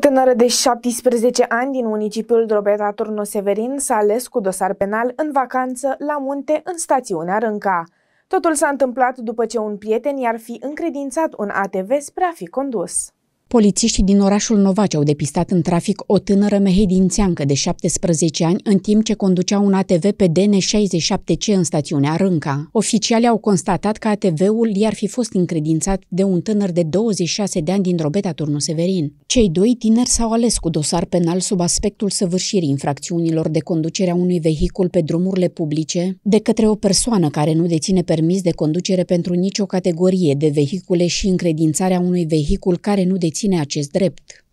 tânără de 17 ani din municipiul Drobeta Turnu Severin s-a ales cu dosar penal în vacanță la munte în stațiunea Rânca. Totul s-a întâmplat după ce un prieten i-ar fi încredințat un ATV spre a fi condus. Polițiștii din orașul Novaci au depistat în trafic o tânără mehedințeancă de 17 ani în timp ce conducea un ATV pe DN67C în stațiunea Rânca. Oficialii au constatat că ATV-ul i-ar fi fost încredințat de un tânăr de 26 de ani din Robeta Turnu Severin. Cei doi tineri s-au ales cu dosar penal sub aspectul săvârșirii infracțiunilor de conducerea unui vehicul pe drumurile publice de către o persoană care nu deține permis de conducere pentru nicio categorie de vehicule și încredințarea unui vehicul care nu deține deține acest drept.